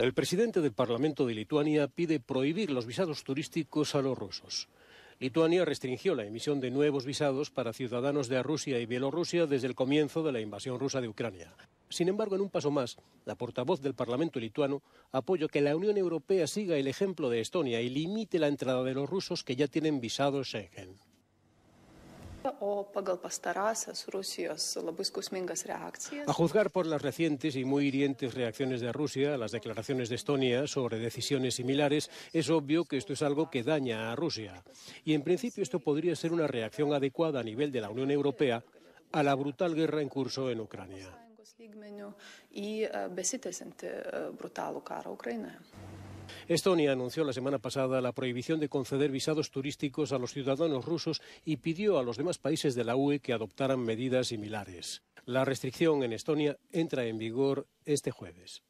El presidente del Parlamento de Lituania pide prohibir los visados turísticos a los rusos. Lituania restringió la emisión de nuevos visados para ciudadanos de Rusia y Bielorrusia desde el comienzo de la invasión rusa de Ucrania. Sin embargo, en un paso más, la portavoz del Parlamento lituano apoyó que la Unión Europea siga el ejemplo de Estonia y limite la entrada de los rusos que ya tienen visados Schengen. A juzgar por las recientes y muy hirientes reacciones de Rusia a las declaraciones de Estonia sobre decisiones similares, es obvio que esto es algo que daña a Rusia. Y en principio esto podría ser una reacción adecuada a nivel de la Unión Europea a la brutal guerra en curso en Ucrania. Estonia anunció la semana pasada la prohibición de conceder visados turísticos a los ciudadanos rusos y pidió a los demás países de la UE que adoptaran medidas similares. La restricción en Estonia entra en vigor este jueves.